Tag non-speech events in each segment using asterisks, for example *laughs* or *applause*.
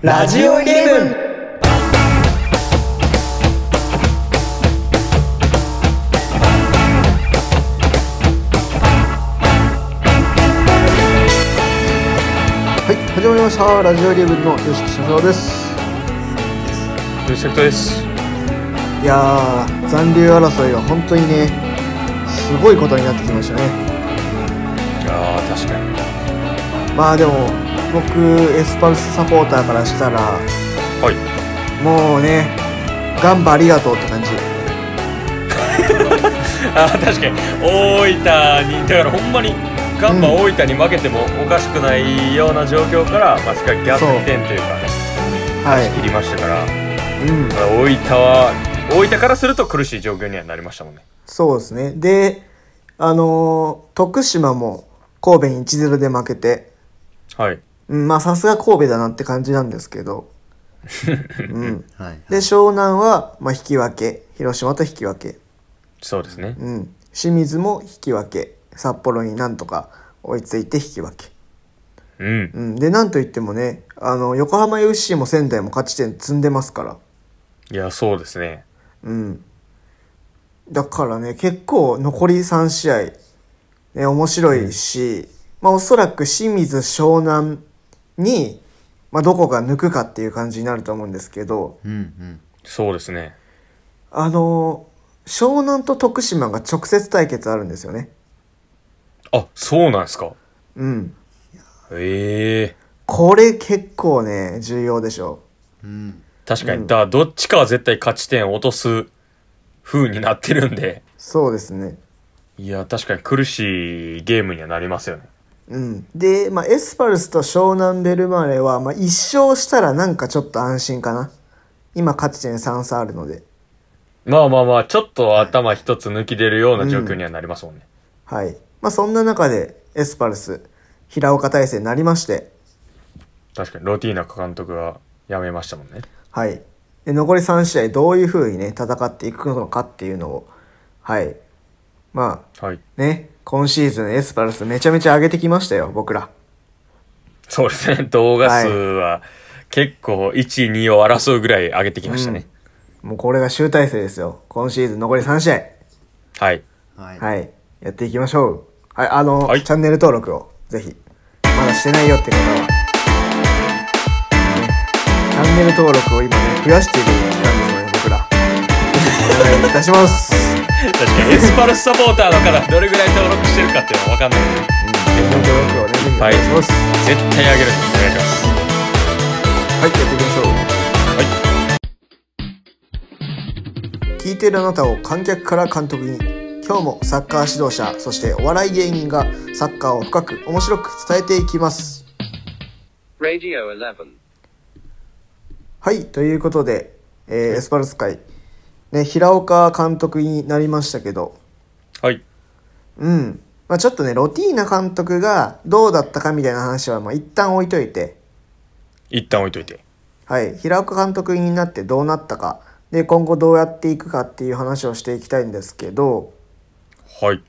ラジオイレブンはい始まりましたラジオイレブンの吉木社長です吉崎ですいやー残留争いが本当にねすごいことになってきましたねあー確かにまあでも僕エスパルスサポーターからしたら、はい、もうねガンバありがとうって感じ *laughs* あ確かに大分にだからほんまにガンバ大分に負けてもおかしくないような状況から、うん、まか逆転というかね勝ち切りましたから、はい、うん、大分は大分からすると苦しい状況にはなりましたもんねそうですねであのー、徳島も神戸に1-0で負けてはいまあさすが神戸だなって感じなんですけど、うん、*laughs* はいはいで湘南は、まあ、引き分け広島と引き分け、そうですね。うん、清水も引き分け札幌になんとか追いついて引き分け、うん。うん、でなんといってもねあの横浜 FC も仙台も勝ち点積んでますから、いや、そうですね。うん、だからね結構残り3試合、ね、面白いし、まあ、おそらく清水湘南に、まあ、どこか抜くかっていう感じになると思うんですけど、うんうん、そうですねあの湘南と徳島が直接対決あるんですよねあそうなんですかうんええー、これ結構ね重要でしょう、うん、確かに、うん、だどっちかは絶対勝ち点を落とす風になってるんでそうですねいや確かに苦しいゲームにはなりますよねうん、で、まあ、エスパルスと湘南ベルマーレは、まあ、一勝したらなんかちょっと安心かな。今勝ち点3差あるので。まあまあまあ、ちょっと頭一つ抜き出るような状況にはなりますもんね。うん、はい。まあそんな中で、エスパルス、平岡体制になりまして。確かに、ロティーナ監督は辞めましたもんね。はい。で、残り3試合、どういうふうにね、戦っていくのかっていうのを、はい。まあ、はい、ね、今シーズンエスパルスめちゃめちゃ上げてきましたよ、僕ら。そうですね、動画数は結構1、2を争うぐらい上げてきましたね。うん、もうこれが集大成ですよ。今シーズン残り3試合。はい。はい。はい、やっていきましょう。はい、あの、はい、チャンネル登録をぜひ。まだしてないよって方は。チャンネル登録を今ね、増やしているんですよね、僕ら。お願いいたします。確かにエスパルスサポーターのらどれぐらい登録してるかっていうのは分かんないけど、うん、登録をねいします絶対あげるお願いしますはいやっていきましょうはい聞いてるあなたを観客から監督に今日もサッカー指導者そしてお笑い芸人がサッカーを深く面白く伝えていきますはいということで、えー、エスパルス会ね、平岡監督になりましたけど、はい。うん。まあ、ちょっとね、ロティーナ監督がどうだったかみたいな話は、まあ、一旦置いといて。一旦置いといて。はい。平岡監督になってどうなったか。で、今後どうやっていくかっていう話をしていきたいんですけど。はい。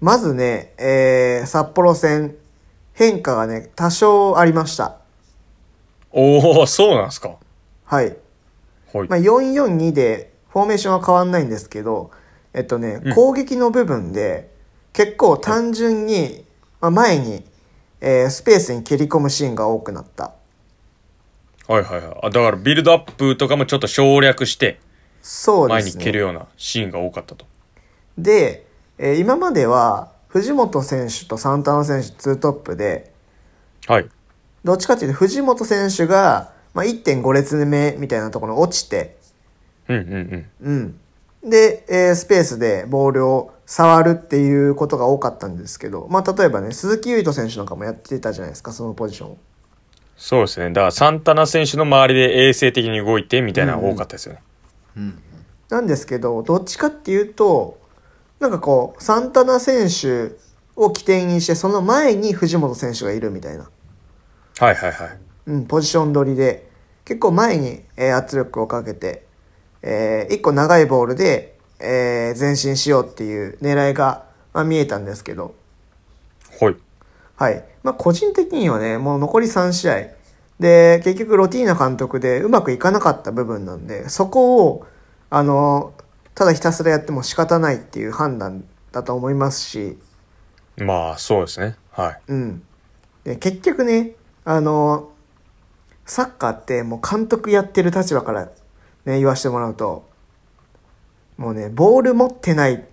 まずね、えー、札幌戦、変化がね、多少ありました。おおそうなんですか。はい。はい、まあ、442でフォーメーションは変わんないんですけど、えっとね、攻撃の部分で結構単純に、まあ、前に、えー、スペースに蹴り込むシーンが多くなった。はいはいはい。あだからビルドアップとかもちょっと省略して、そうですね。前に蹴るようなシーンが多かったと。で、えー、今までは藤本選手とサンタナ選手2トップで、はい。どっちかっていうと藤本選手が、まあ、1.5列目みたいなところに落ちて、うんうんうん。うん、で、えー、スペースでボールを触るっていうことが多かったんですけど、まあ、例えばね、鈴木唯人選手なんかもやってたじゃないですか、そのポジションを。そうですね。だからサンタナ選手の周りで衛生的に動いてみたいなのが多かったですよね。うん、うん、なんですけど、どっちかっていうと、なんかこう、サンタナ選手を起点にして、その前に藤本選手がいるみたいな。はいはいはい。うん、ポジション取りで、結構前に圧力をかけて、えー、1個長いボールで、えー、前進しようっていう狙いが、まあ、見えたんですけど。はい。はい。まあ、個人的にはね、もう残り3試合。で、結局ロティーナ監督でうまくいかなかった部分なんで、そこを、あの、ただひたすらやっても仕方ないっていう判断だと思いますし。まあ、そうですね。はい。うん。で、結局ね、あの、サッカーってもう監督やってる立場からね、言わせてもらうと、もうね、ボール持ってない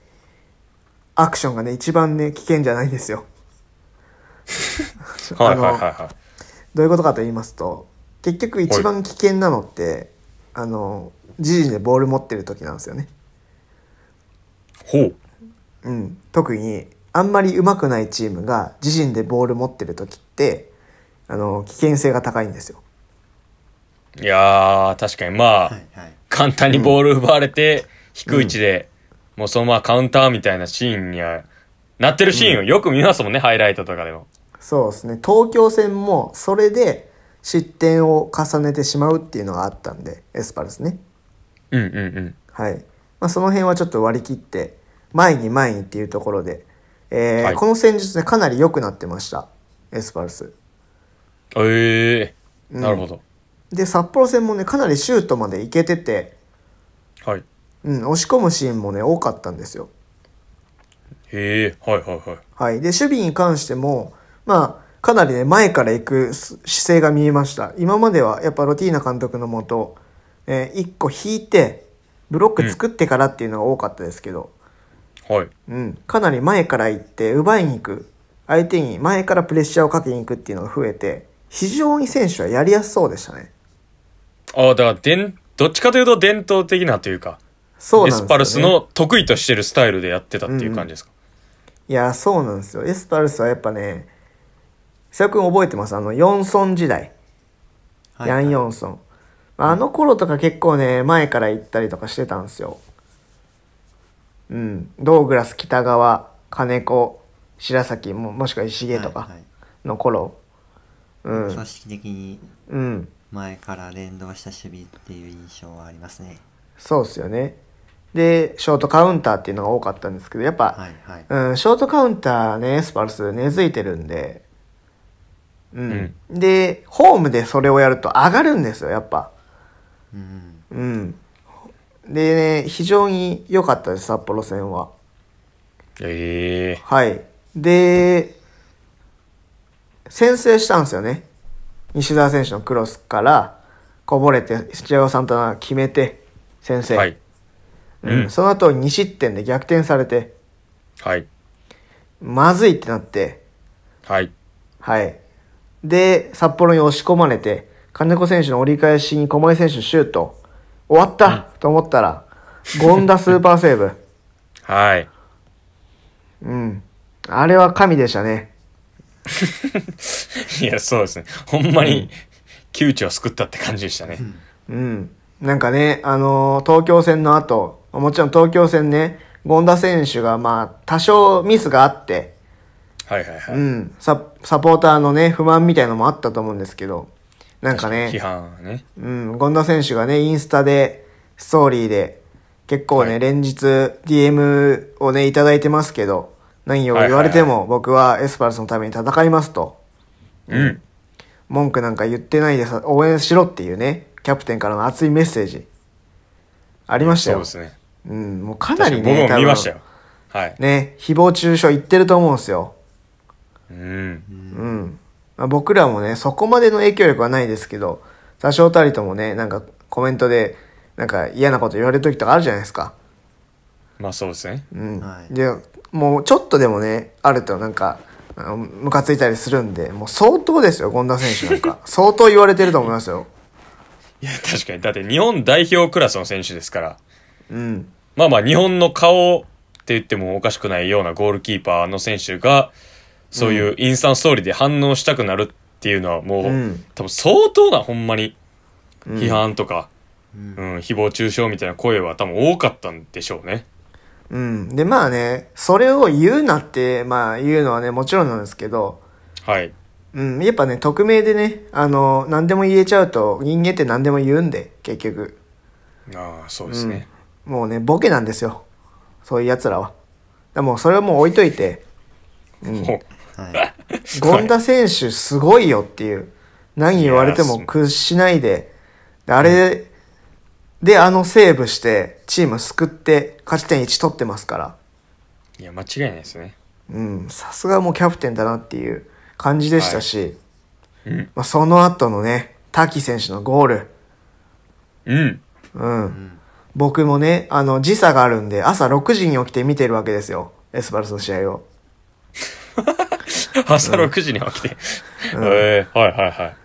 アクションがね、一番ね、危険じゃないんですよ。*laughs* はいはいはいはい。どういうことかと言いますと、結局一番危険なのって、あの、自陣でボール持ってる時なんですよね。ほう。うん。特に、あんまり上手くないチームが自陣でボール持ってる時って、あの、危険性が高いんですよ。いやー、確かにまあ、はいはい、簡単にボール奪われて、低い位置で、もうそのままカウンターみたいなシーンには、なってるシーンをよく見ますもんね、ハイライトとかでも。そうですね。東京戦も、それで失点を重ねてしまうっていうのがあったんで、エスパルスね。うんうんうん。はい。まあ、その辺はちょっと割り切って、前に前にっていうところで、えー、はい、この戦術でかなり良くなってました。エスパルス。ええー、なるほど、で札幌戦もねかなりシュートまでいけてて、はいうん、押し込むシーンもね多かったんですよ。へえはいはいはい。はい、で守備に関してもまあかなりね前から行く姿勢が見えました。今まではやっぱロティーナ監督のもと、えー、1個引いてブロック作ってからっていうのが多かったですけど、うん、はいうん、かなり前から行って奪いに行く相手に前からプレッシャーをかけに行くっていうのが増えて非常に選手はやりやすそうでしたね。ああ、だからどっちかというと伝統的なというか、そうエなんですよねスパルスの得意としてるスタイルでやってたっていう感じですか。いやそうなんですよエスパルスはやっぱね瀬尾君覚えてますあのヨンソン時代、はいヤン・ヨンソンあの頃とか結構ね前から行ったりとかしてたんですようんドーグラス北川金子白崎ももしくは石毛とかはいはいの頃、うん組織的にうん前から連動した守備っていう印象はありますね。そうですよね。で、ショートカウンターっていうのが多かったんですけど、やっぱ、はいはい、うん、ショートカウンターね、スパルス根付いてるんで、うん。うん、で、ホームでそれをやると上がるんですよ、やっぱ。うん。うん、でね、非常に良かったです、札幌戦は。ええー、はい。で、先制したんですよね。西澤選手のクロスからこぼれて、土屋さんとナ決めて、先生、はいうん、うん、その後2失点で逆転されて、はい。まずいってなって、はい。はい。で、札幌に押し込まれて、金子選手の折り返しに小森選手のシュート、終わった、うん、と思ったら、権田スーパーセーブ。*laughs* はい。うん。あれは神でしたね。*laughs* いや、そうですね。ほんまに、窮地を救ったって感じでしたね。うん。なんかね、あのー、東京戦の後、もちろん東京戦ね、権田選手がまあ、多少ミスがあって、はいはいはい。うん。サ、サポーターのね、不満みたいのもあったと思うんですけど、なんかね、批判ね。うん。権田選手がね、インスタで、ストーリーで、結構ね、はい、連日 DM をね、いただいてますけど、何を言われても僕はエスパルスのために戦いますと。うん。文句なんか言ってないでさ、応援しろっていうね、キャプテンからの熱いメッセージ。ありましたよ。そうですね。うん、もうかなりね、見ましたよ。はい。ね、誹謗中傷言ってると思うんですよ。うん。うん。まあ、僕らもね、そこまでの影響力はないですけど、多少たりともね、なんかコメントで、なんか嫌なこと言われる時とかあるじゃないですか。まあそうですね。うん。はい、で、もうちょっとでもね、あるとなんか、ムカついたりするんで、もう相当ですよ、権田選手なんか。*laughs* 相当言われてると思いますよ。いや、確かに。だって日本代表クラスの選手ですから。うん。まあまあ、日本の顔って言ってもおかしくないようなゴールキーパーの選手が、そういうインスタンストーリーで反応したくなるっていうのはもう、うん、多分相当な、ほんまに。批判とか、うん、うん、誹謗中傷みたいな声は多分多かったんでしょうね。うん。で、まあね、それを言うなって、まあ言うのはね、もちろんなんですけど、はい。うん、やっぱね、匿名でね、あの、何でも言えちゃうと、人間って何でも言うんで、結局。ああ、そうですね、うん、もうね、ボケなんですよ。そういう奴らは。だもうそれはもう置いといて、うん。権田選手すごいよっていう。何言われても屈しないで、あれ、で、あのセーブして、チーム救って、勝ち点1取ってますから。いや、間違いないですね。うん、さすがもうキャプテンだなっていう感じでしたし、はい、うんまあ、その後のね、滝選手のゴール。うん。うん。うん、僕もね、あの、時差があるんで、朝6時に起きて見てるわけですよ。エスバルスの試合を。*laughs* 朝6時に起きて、うん、えー、はいはいはい。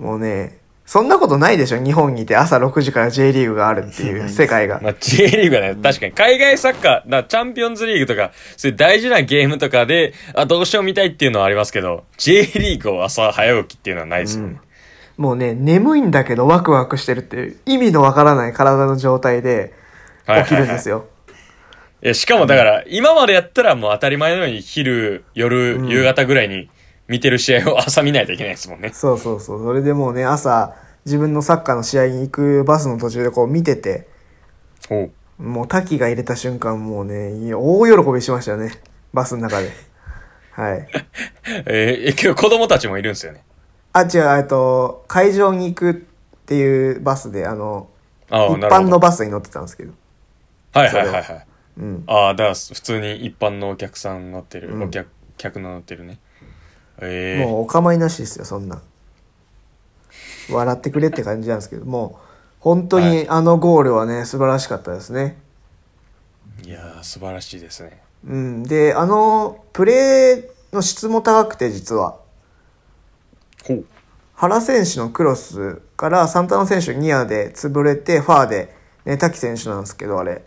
もうね、そんなことないでしょ日本にいて朝6時から J リーグがあるっていう世界が。まあ、J リーグはね、確かに海外サッカー、なチャンピオンズリーグとか、そういう大事なゲームとかで、あ、どうしよう見たいっていうのはありますけど、J リーグを朝早起きっていうのはないですよね。うん、もうね、眠いんだけどワクワクしてるっていう意味のわからない体の状態で起きるんですよ。はいはいはいいや、しかもだから、今までやったらもう当たり前のように昼、夜、夕方ぐらいに見てる試合を *laughs* 朝見ないといけないですもんね。そうそうそう。それでもうね、朝、自分のサッカーの試合に行くバスの途中でこう見てて、もう滝が入れた瞬間、もうね、大喜びしましたよね。バスの中で。はい。*laughs* えー、今日子供たちもいるんですよね。あ、違う、えっと、会場に行くっていうバスで、あの、あ一般のバスに乗ってたんですけど。はいはいはいはい。うん、ああ、だから普通に一般のお客さん乗ってる、うん、お客、客の乗ってるね。えもうお構いなしですよそんな笑ってくれって感じなんですけどもう本当にあのゴールはね素晴らしかったですね、いやー素晴らしいですねうん、であのプレーの質も高くて実はほう原選手のクロスからサンタナ選手ニアで潰れてファーで、ね、滝選手なんですけどあれ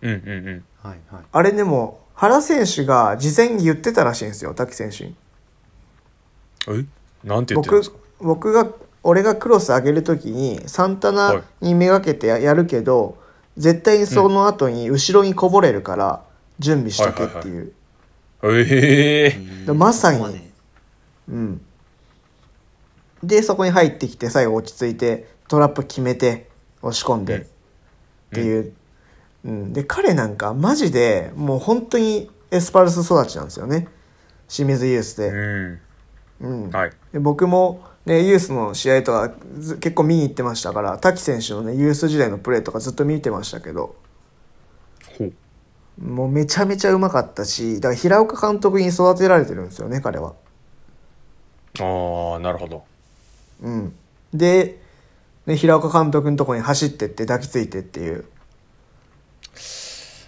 うんうんうんはいはいあれでも原選手が事前に言ってたらしいんですよ滝選手にえなんて言ってるんですか僕が俺がクロス上げるときにサンタナにめがけてやるけど、絶対にその後に後ろにこぼれるから準備しとけっていう、ええー、まさにうんでそこに入ってきて最後落ち着いてトラップ決めて押し込んでっていう、うん、うん、で彼なんかマジでもう本当にエスパルス育ちなんですよね清水ユースで、うん、うん、はい、で僕も、ね、ユースの試合とか結構見に行ってましたから滝選手の、ね、ユース時代のプレーとかずっと見てましたけどもうめちゃめちゃうまかったしだから平岡監督に育てられてるんですよね彼は。ああなるほど。うん、で平岡監督のところに走ってって抱きついてっていう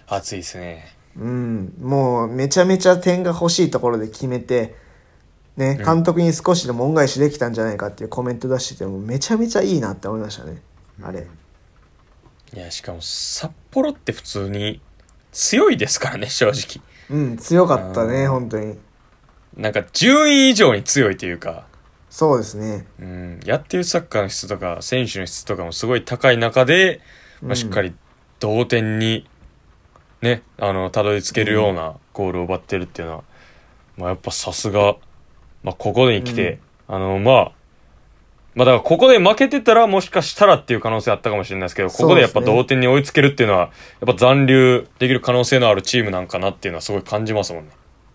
熱いですねうんもうめちゃめちゃ点が欲しいところで決めてね、監督に少しでも恩返しできたんじゃないかっていうコメント出しててもめちゃめちゃいいなって思いましたねあれ、いやしかも札幌って普通に強いですからね正直うん強かったね本当になんか順位以上に強いというかそうですね、うん、やってるサッカーの質とか選手の質とかもすごい高い中で、まあ、しっかり同点にね、うん、あのたどり着けるようなゴールを奪ってるっていうのは、まあ、やっぱさすがまあ、ここに来て、うん、あの、まあ、まあ、だからここで負けてたらもしかしたらっていう可能性あったかもしれないですけど、ここでやっぱ同点に追いつけるっていうのは、やっぱ残留できる可能性のあるチームなんかなっていうのはすごい感じますもんね。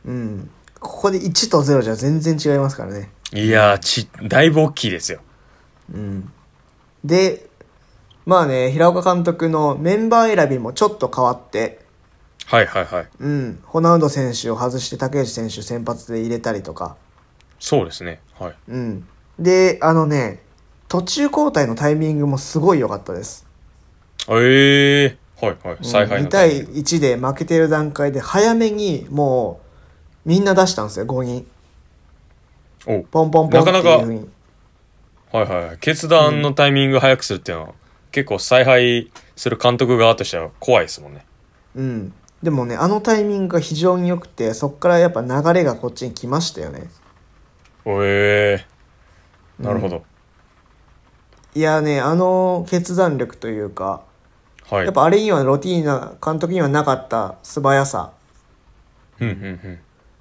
うん。ここで1と0じゃ全然違いますからね。いやち、だいぶ大きいですよ。うん。で、まあね、平岡監督のメンバー選びもちょっと変わって、はいはいはい。うん。ホナウド選手を外して竹内選手先発で入れたりとか、そうですね。はい。うん。で、あのね、途中交代のタイミングもすごい良かったです。ええー、はいはい。采配の2対1で負けてる段階で、早めにもう、みんな出したんですよ、5人。おポンポンポンっていうなかなかはいはい、決断のタイミング早くするっていうのは、うん、結構采配する監督側としては怖いですもんね。うん。でもね、あのタイミングが非常によくて、そこからやっぱ流れがこっちに来ましたよね。おえー、なるほど、いやねあの決断力というか、はい、やっぱあれにはロティーナ監督にはなかった素早さ、うん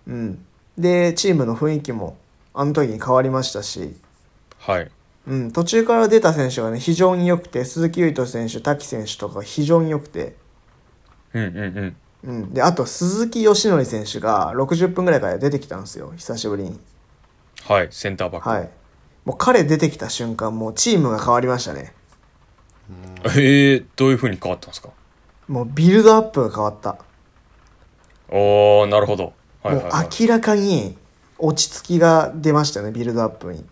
うんでチームの雰囲気もあの時に変わりましたし、はいうん、途中から出た選手がね非常に良くて鈴木唯人選手滝選手とか非常に良くて、うんうんうんうん、であと鈴木義則選手が60分ぐらいから出てきたんですよ久しぶりに。はい、センターバック。はい。もう彼出てきた瞬間、もうチームが変わりましたね。えー、どういうふうに変わったんですかもうビルドアップが変わった。おあ、なるほど。はいはい、はもう。明らかに落ち着きが出ましたよね、ビルドアップに。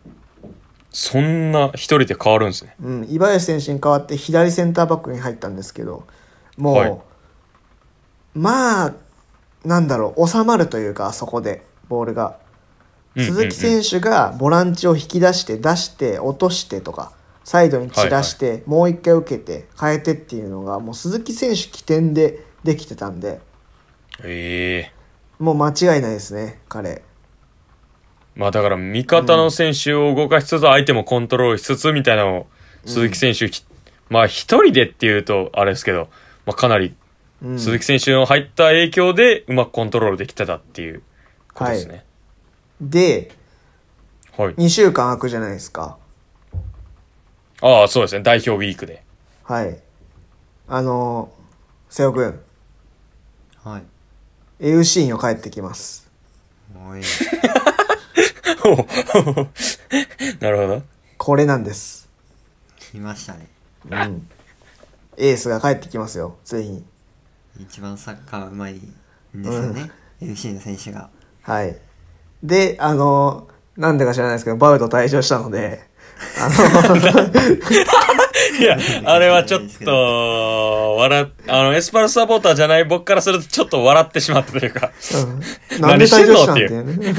そんな一人で変わるんですね。うん、岩林選手に代わって左センターバックに入ったんですけど、もう、はいまあ、なんだろう、収まるというか、あそこで、ボールが。鈴木選手がボランチを引き出して出して落としてとかサイドに散らして、もう一回受けて変えてっていうのがもう鈴木選手起点でできてたんで、ええもう間違いないですね彼。まあだから味方の選手を動かしつつ、相手もコントロールしつつみたいなのを鈴木選手、まあ一人でっていうとあれですけど、まあ、かなり鈴木選手の入った影響でうまくコントロールできてたっていうことですね。はいで、はい、2週間空くじゃないですかああそうですね代表ウィークではいあの瀬尾君はい a u ンを帰ってきますもういい *laughs* なるほどこれなんです来ましたねうんエースが帰ってきますよついに一番サッカーうまいんですよね、うん、a u ンの選手がはいで、あの、なんでか知らないですけど、バウト退場したので、あの、*laughs* いや、あれはちょっと、笑、あの、エスパルスサポーターじゃない僕からするとちょっと笑ってしまったというか、うん、何してんのっていう。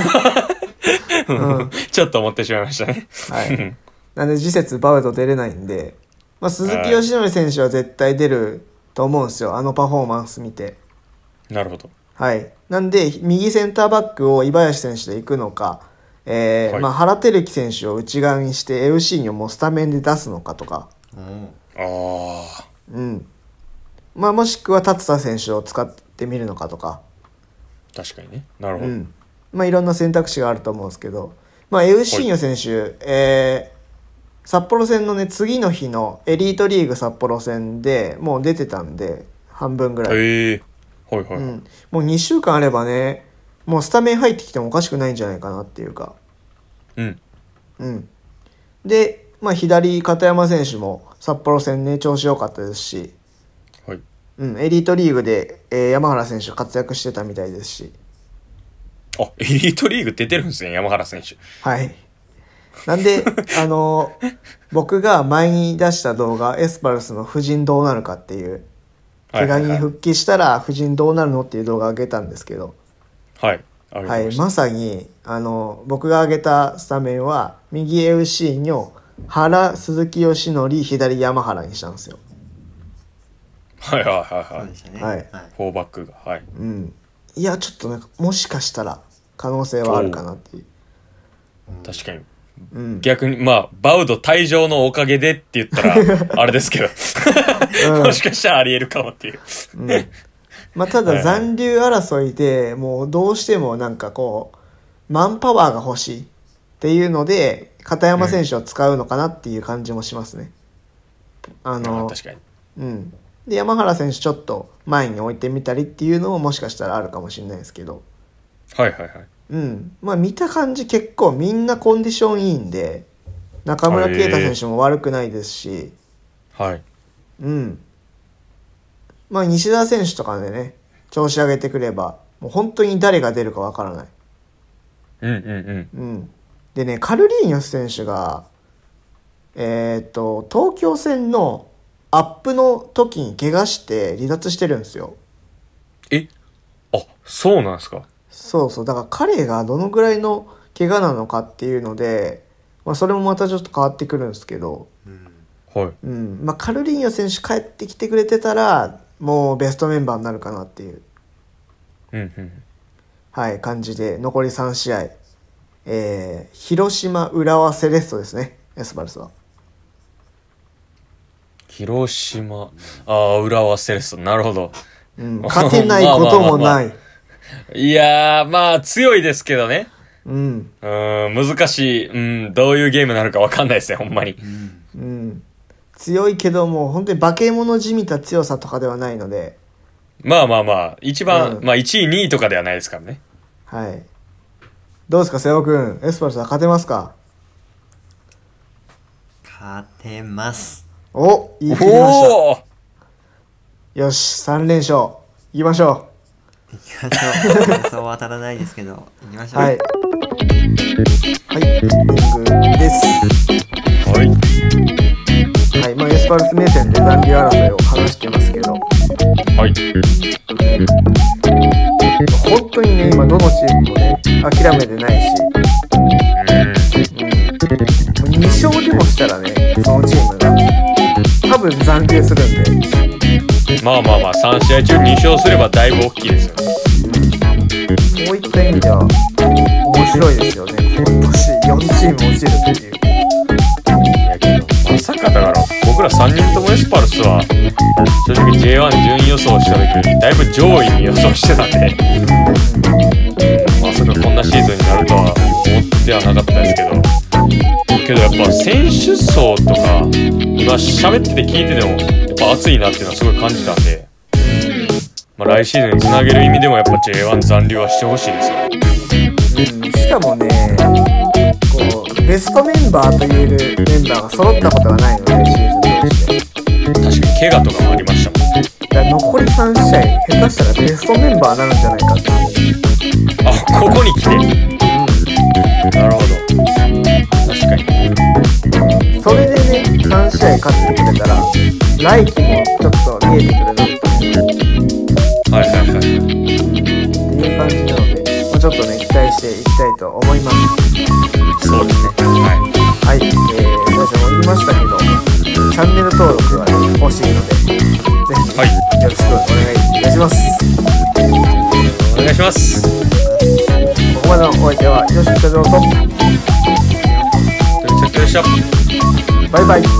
*laughs* うん、ちょっと思ってしまいましたね。はい。なんで、次節バウト出れないんで、まあ、鈴木義則選手は絶対出ると思うんですよ。あのパフォーマンス見て。なるほど。はい。なんで、右センターバックを井林選手で行くのか、えー、はい、まあ、原照樹選手を内側にして LC にもスタメンで出すのかとか。うん、ああ。うん。まあ、もしくは立田選手を使ってみるのかとか。確かにね。なるほど。うん、まあ、いろんな選択肢があると思うんですけど、まあ、エウシーニョ選手、はい、えー、札幌戦のね、次の日のエリートリーグ札幌戦でもう出てたんで、半分ぐらい。えー、はいはい、うん、もう2週間あればねもうスタメン入ってきてもおかしくないんじゃないかなっていうかうん、うん、で、まあ、左片山選手も札幌戦ね調子良かったですし、はいうん、エリートリーグで、えー、山原選手活躍してたみたいですしあエリートリーグ出てるんですね山原選手はいなんで *laughs* あの僕が前に出した動画エスパルスの布陣どうなるかっていう怪我に復帰したら、夫人どうなるのっていう動画を上げたんですけど、はい。まはい、まさに、あの、僕が上げたスタメンは、右 FC の原、鈴木よしのり、左山原にしたんですよ。はいはいはいはい。そはい。フォーバックが。はい。うん。いや、ちょっとなんか、もしかしたら、可能性はあるかなっていう。確かに。逆にまあバウド退場のおかげでって言ったら *laughs* あれですけどもしかしたらありえるかもっていううん、まあ、ただ残留争いでもうどうしてもなんかこうマンパワーが欲しいっていうので片山選手を使うのかなっていう感じもしますね。あの確かに、うん、で山原選手ちょっと前に置いてみたりっていうのももしかしたらあるかもしれないですけど。はいはいはい。うん。まあ見た感じ結構みんなコンディションいいんで、中村啓太選手も悪くないですし、はい。うん。まあ西田選手とかでね、調子上げてくれば、もう本当に誰が出るかわからない。うんうんうん。うん。でね、カルリーニョス選手が、えっ、と、東京戦のアップの時に怪我して離脱してるんですよ。えあ、そうなんですかそうそうだから彼がどのぐらいの怪我なのかっていうので、まあ、それもまたちょっと変わってくるんですけど、はいうんまあ、カルリーニョ選手帰ってきてくれてたらもうベストメンバーになるかなっていう、うんうんはい、感じで残り3試合、えー、広島浦和セレッソですねエスバルスは。広島ああ浦和セレッソなるほど、うん、勝てないこともない *laughs* いやー、まあ、強いですけどね。うん。うん、難しい。うん、どういうゲームなのかわかんないですね、ほんまに。うん。強いけども、本当に化け物じみた強さとかではないので、まあまあまあ、一番、うんまあ1位、2位とかではないですからね。はい。どうですか、瀬尾くん。エスパルスん、勝てますか勝てます。お言いきました。う。よし、3連勝。行きましょう。行きましょう。感想は当たらないですけど、行きましょう。はい。はい、エンディングです。はい。はい、まあ、エスパルス目線で残留争いを話してますけど、はい。本当にね、今どのチームもね、諦めてないし、うん、2勝でもしたらね、そのチームが、多分残留するんで、まあまあまあ3試合中2勝すればだいぶ大きいですよねこういった意味では面白いですよね今年4チーム落ちるっていうやけどまさかだから僕ら3人ともエスパルスは正直 J1 順位予想した時よりだいぶ上位に予想してたんでまさかこんなシーズンになるとは思ってはなかったですけどけどやっぱ選手層とか今喋ってて聞いててもぱ熱いなっていうのはすごい感じたんで、まあ、来シーズンにつなげる意味でもやっぱ J1 残留はしてほしいですね。しかもねこうベストメンバーといえるメンバーが揃ったことがないのでシーズンとして確かに怪我とかもありましたもんね。残り3試合下手したらベストメンバーになるんじゃないかってあここに来て、ん、なるほど確かにそれでね3試合勝ってくれたら来季もちょっと見えてくるので、はいはいはい。っていう感じなので、もうちょっとね、期待していきたいと思います。そうですね。はい。はい。えー、最初も言いましたけど、チャンネル登録はね、欲しいので、ぜひ、はい、よろしくお願いいたします。お願いします。ここまでのお相手は、よしきたじょうと、とりちゃでした。バイバイ。